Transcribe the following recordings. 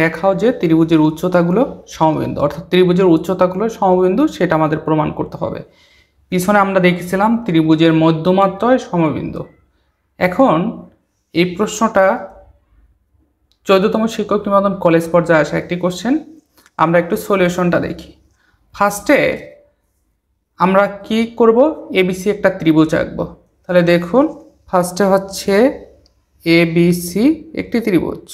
দেখাও যে ত্রিভুজের উচ্চতাগুলো সমবিন্দু অর্থাৎ ত্রিভুজের উচ্চতাগুলো সমবিন্দু সেটা আমাদের প্রমাণ করতে হবে পিছনে আমরা দেখেছিলাম ত্রিভুজের মধ্যমাত্রায় সমবিন্দু এখন এই প্রশ্নটা চোদ্দতম শিক্ষক নিবন্ধন কলেজ পর্যায়ে আসা একটি কোশ্চেন আমরা একটু সলিউশনটা দেখি ফার্স্টে আমরা কি করব এবিসি একটা ত্রিভুজ আঁকব তাহলে দেখুন ফার্স্টে হচ্ছে এবিসি একটি ত্রিভুজ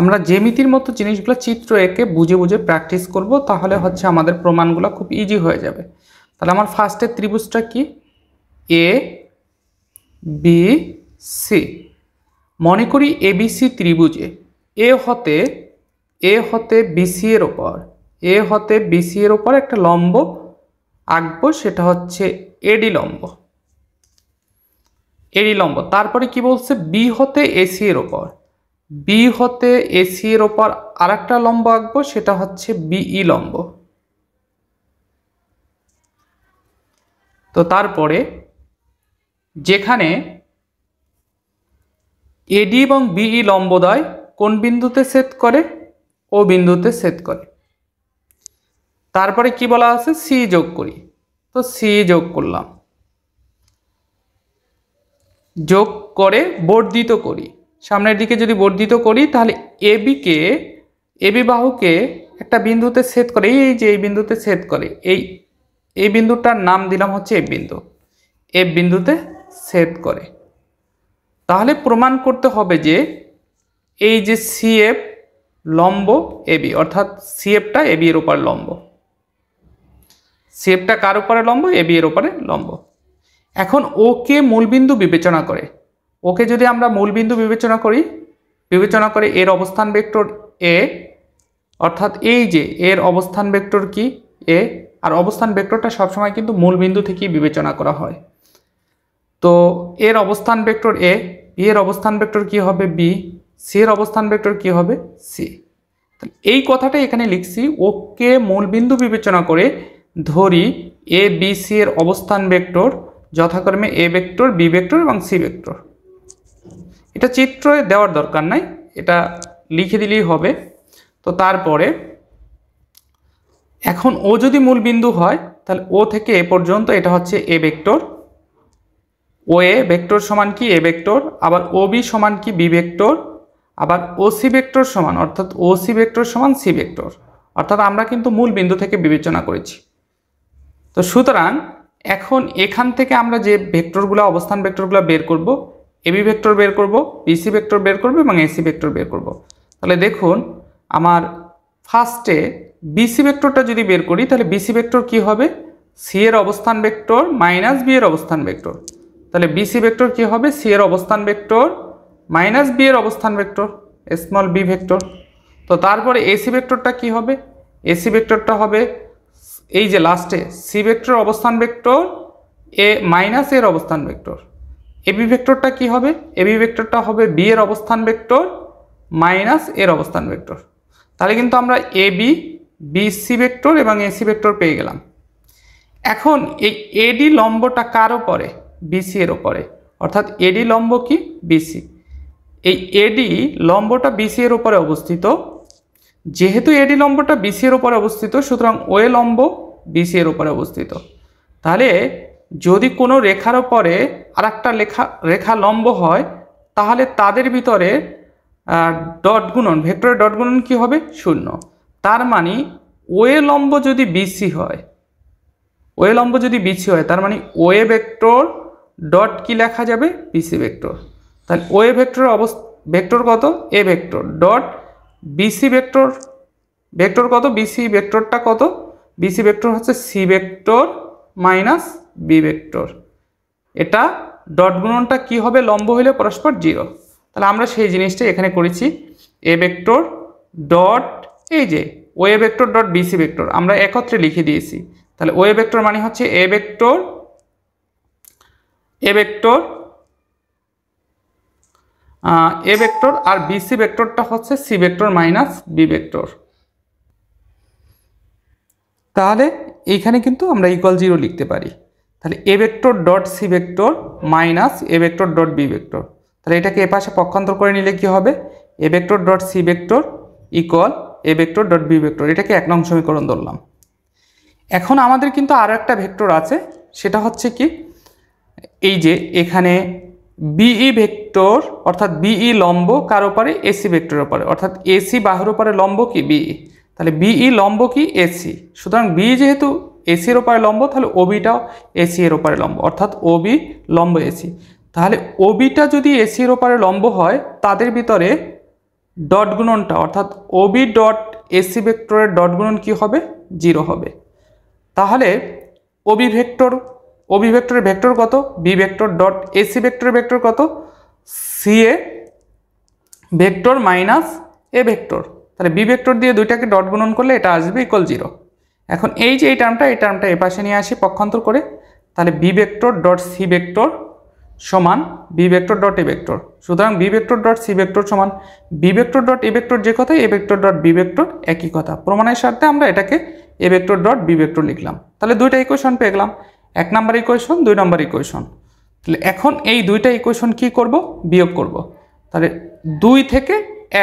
আমরা জ্যামিতির মতো জিনিসগুলো চিত্র এঁকে বুঝে বুঝে প্র্যাকটিস করব তাহলে হচ্ছে আমাদের প্রমাণগুলো খুব ইজি হয়ে যাবে তাহলে আমার ফার্স্টের ত্রিভুজটা কি এ বি সি মনে করি এ সি ত্রিভুজে এ হতে এ হতে বিসি এর ওপর এ হতে বিসি এর ওপর একটা লম্ব আঁকবো সেটা হচ্ছে এডি লম্ব এডি লম্ব তারপরে কি বলছে বি হতে এসি এর ওপর বি হতে এসি এর ওপর আর একটা লম্ব আঁকবো সেটা হচ্ছে বিই লম্ব তো তারপরে যেখানে এডি এবং বিই লম্বদয় কোন বিন্দুতে সেট করে ও বিন্দুতে সেট করে তারপরে কি বলা আছে সি যোগ করি তো সি যোগ করলাম যোগ করে বর্ধিত করি সামনের দিকে যদি বর্ধিত করি তাহলে এবিকে এবি বাহুকে একটা বিন্দুতে ছেদ করে এই যে এই বিন্দুতে ছেদ করে এই এই বিন্দুটার নাম দিলাম হচ্ছে এ বিন্দু এফ বিন্দুতে ছেদ করে তাহলে প্রমাণ করতে হবে যে এই যে সিএফ লম্ব এবি অর্থাৎ সিএফটা এবি এর ওপার লম্ব সিএফটা কার উপরে লম্ব এবি এর উপরে লম্ব এখন ওকে মূলবিন্দু বিবেচনা করে ওকে যদি আমরা মূলবিন্দু বিবেচনা করি বিবেচনা করে এর অবস্থান ভেক্টর এ অর্থাৎ এই যে এর অবস্থান ভেক্টর কি এ আর অবস্থান ভেক্টরটা সবসময় কিন্তু মূলবিন্দু থেকেই বিবেচনা করা হয় তো এর অবস্থান ভেক্টর এ বি এর অবস্থান ভেক্টর কি হবে বি সি এর অবস্থান ভেক্টর কি হবে সি এই কথাটা এখানে লিখছি ওকে মূলবিন্দু বিবেচনা করে ধরি এ বি সি এর অবস্থান ভেক্টর যথাক্রমে এ ভেক্টর বি ভেক্টর এবং সি ভেক্টর এটা চিত্রে দেওয়ার দরকার নাই এটা লিখে দিলেই হবে তো তারপরে এখন ও যদি মূল বিন্দু হয় তাহলে ও থেকে এ পর্যন্ত এটা হচ্ছে A vector O A vector সমান কি এ ভেক্টর আবার ও বি সমান কি বি ভেক্টর আবার ও সি ভেক্টর সমান অর্থাৎ ও সি ভেক্টর সমান সি ভেক্টর অর্থাৎ আমরা কিন্তু মূল বিন্দু থেকে বিবেচনা করেছি তো সুতরাং এখন এখান থেকে আমরা যে ভেক্টরগুলো অবস্থান ভেক্টরগুলো বের করব এবি ভেক্টর বের করব বিসি ভেক্টর বের করব এবং এসি ভেক্টর বের করব তাহলে দেখুন আমার ফার্স্টে বিসি ভেক্টরটা যদি বের করি তাহলে বিসি ভেক্টর কি হবে সি এর অবস্থান ভেক্টর মাইনাস বি এর অবস্থান ভেক্টর তাহলে বিসি ভেক্টর কি হবে সি এর অবস্থান ভেক্টর মাইনাস বি এর অবস্থান ভেক্টর স্মল বি ভেক্টর তো তারপরে এসি ভেক্টরটা কি হবে এসি ভেক্টরটা হবে এই যে লাস্টে সি ভেক্টর অবস্থান ভেক্টর এ মাইনাস এর অবস্থান ভেক্টর এবি ভেক্টরটা কি হবে এবি ভেক্টরটা হবে বি এর অবস্থান ভেক্টর মাইনাস এর অবস্থান ভেক্টর তাহলে কিন্তু আমরা এ বি বিসি ভেক্টর এবং এসি ভেক্টর পেয়ে গেলাম এখন এই এডি লম্বটা কার ওপরে বিসি এর ওপরে অর্থাৎ এডি লম্ব কি বিসি এই এডি লম্বটা বিসি এর ওপরে অবস্থিত যেহেতু এডি লম্বটা বিসি এর ওপরে অবস্থিত সুতরাং ওয়ে লম্ব বিসি এর ওপরে অবস্থিত তাহলে যদি কোনো রেখার ওপরে আর একটা লেখা রেখা লম্ব হয় তাহলে তাদের ভিতরে ডট গুণন ভেক্টরের ডট গুণন কী হবে শূন্য তার মানে ওয়ে লম্ব যদি বিসি হয় ওয়ে লম্ব যদি বিসি হয় তার মানে ওয়ে ভেক্টর ডট কি লেখা যাবে বিসি ভেক্টর তাহলে ওয়ে ভেক্টরের অবস্থ ভেক্টর কত A vector dot BC vector vector কত বিসি ভেক্টরটা কত বিসি ভেক্টর হচ্ছে C vector minus B vector এটা ডট গুণনটা কি হবে লম্ব হইলে পরস্পর জিরো তাহলে আমরা সেই জিনিসটা এখানে করেছি এ ভেক্টর ডট এই যে OA vector dot BC vector আমরা একত্রে লিখে দিয়েছি তাহলে ওয়ে ভেক্টর মানে হচ্ছে A vector A vector A vector আর বিসি ভেক্টরটা হচ্ছে C vector minus B vector তাহলে এইখানে কিন্তু আমরা ইকুয়াল জিরো লিখতে পারি তাহলে A vector dot C vector minus A vector dot B vector তাহলে এটাকে এ পাশে পক্ষান্তর করে নিলে কি হবে A vector dot C vector equal A vector dot B vector এটাকে এক নং সমীকরণ ধরলাম এখন আমাদের কিন্তু আরও একটা ভেক্টর আছে সেটা হচ্ছে কি এই যে এখানে বিই ভেক্টর e অর্থাৎ বিই e লম্ব কার ওপারে এসি ভেক্টর ওপারে অর্থাৎ এসি বাহুর ওপারে লম্ব কি বিই তাহলে বিই e লম্ব কি এসি সুতরাং বি যেহেতু এসির ওপারে লম্ব তাহলে ওবিটাও এসি এর ওপারে লম্ব অর্থাৎ ওবি লম্ব এসি তাহলে ওবিটা যদি এসির ওপারে লম্ব হয় তাদের ভিতরে ডট গুণনটা অর্থাৎ ওবি ডট এসি ভেক্টরের ডট গুণন কী হবে জিরো হবে তাহলে ওবি ভেক্টর ওবি ভেক্টরের ভেক্টর কত বি ভেক্টর ডট এসি ভেক্টরের ভেক্টর কত C A vector minus A vector তাহলে বি ভেক্টর দিয়ে দুইটাকে ডট গুণন করলে এটা আসবে ইকল জিরো এখন এই যে এই টার্মটা এই টার্মটা এ পাশে নিয়ে আসি পক্ষান্তর করে তাহলে B vector dot C vector সমান B vector dot A vector সুতরাং B vector dot C vector সমান B vector dot A vector যে কথা A vector dot B vector একই কথা প্রমাণের স্বার্থে আমরা এটাকে A vector dot B vector লিখলাম তাহলে দুইটা ইকুয়েশন পেয়ে গেলাম এক নাম্বার ইকুয়েশন দুই নাম্বার ইকুয়েশন তাহলে এখন এই দুইটা ইকুয়েশন কি করব বিয়োগ করব তাহলে দুই থেকে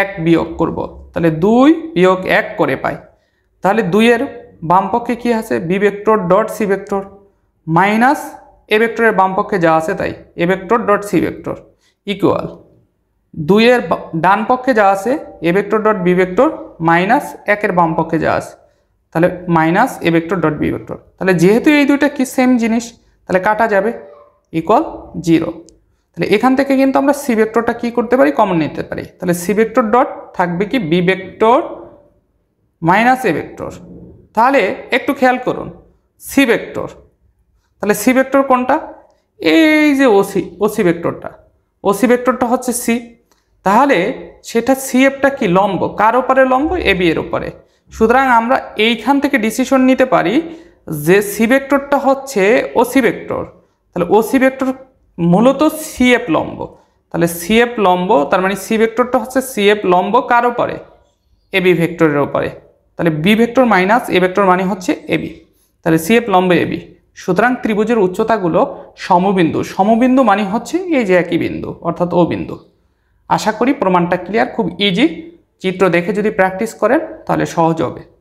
এক বিয়োগ করব তাহলে দুই বিয়োগ এক করে পাই তাহলে দুইয়ের বামপক্ষে কি আছে B vector dot C vector minus A ভেক্টরের বামপক্ষে যা আছে তাই A vector dot C vector equal দুইয়ের ডান পক্ষে যা আছে A vector dot B vector minus একের বাম পক্ষে যা আছে তাহলে minus A vector dot B vector তাহলে যেহেতু এই দুইটা কি সেম জিনিস তাহলে কাটা যাবে ইকুয়াল জিরো তাহলে এখান থেকে কিন্তু আমরা সি ভেক্টরটা কী করতে পারি কমন নিতে পারি তাহলে সি ভেক্টর ডট থাকবে কি B vector minus A vector তাহলে একটু খেয়াল করুন সি ভেক্টর তাহলে সি ভেক্টর কোনটা এই যে ওসি ওসি ভেক্টরটা ওসি ভেক্টরটা হচ্ছে সি তাহলে সেটা সিএফটা কি লম্ব কার ওপারে লম্ব এ বি এর ওপারে সুতরাং আমরা এইখান থেকে ডিসিশন নিতে পারি যে সি ভেক্টরটা হচ্ছে ওসি ভেক্টর তাহলে ওসি ভেক্টর মূলত সিএফ লম্ব তাহলে সিএফ লম্ব তার মানে সি ভেক্টরটা হচ্ছে সিএফ লম্ব কার ওপরে বি ভেক্টরের ওপরে তাহলে B vector minus A vector মানে হচ্ছে এ বি তাহলে সিএফ লম্ব বি সুতরাং ত্রিভুজের উচ্চতাগুলো সমবিন্দু সমবিন্দু মানে হচ্ছে এই যে একই বিন্দু অর্থাৎ ও বিন্দু আশা করি প্রমাণটা ক্লিয়ার খুব ইজি চিত্র দেখে যদি প্র্যাকটিস করেন তাহলে সহজ হবে